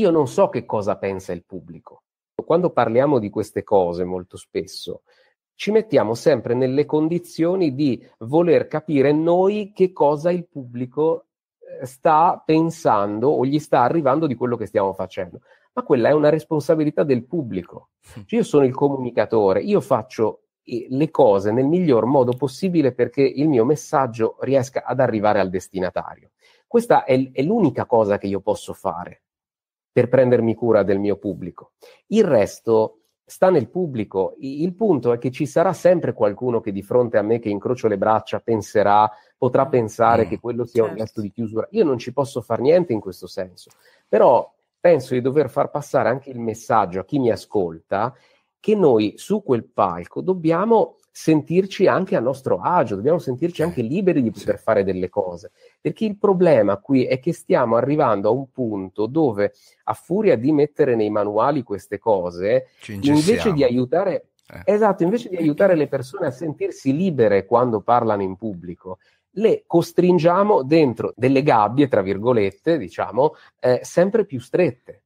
Io non so che cosa pensa il pubblico. Quando parliamo di queste cose molto spesso ci mettiamo sempre nelle condizioni di voler capire noi che cosa il pubblico eh, sta pensando o gli sta arrivando di quello che stiamo facendo. Ma quella è una responsabilità del pubblico. Cioè io sono il comunicatore, io faccio le cose nel miglior modo possibile perché il mio messaggio riesca ad arrivare al destinatario. Questa è, l'unica cosa che io posso fare per prendermi cura del mio pubblico. Il resto sta nel pubblico. Il punto è che ci sarà sempre qualcuno che di fronte a me che incrocio le braccia penserà, potrà mm. pensare mm, che quello sia certo. un gesto certo. di chiusura. Io non ci posso fare niente in questo senso, però penso di dover far passare anche il messaggio a chi mi ascolta che noi su quel palco dobbiamo sentirci anche a nostro agio, dobbiamo sentirci anche liberi di poter fare delle cose, perché il problema qui è che stiamo arrivando a un punto dove a furia di mettere nei manuali queste cose, invece di aiutare eh. Esatto, invece di aiutare le persone a sentirsi libere quando parlano in pubblico, le costringiamo dentro delle gabbie, tra virgolette, diciamo, eh, sempre più strette.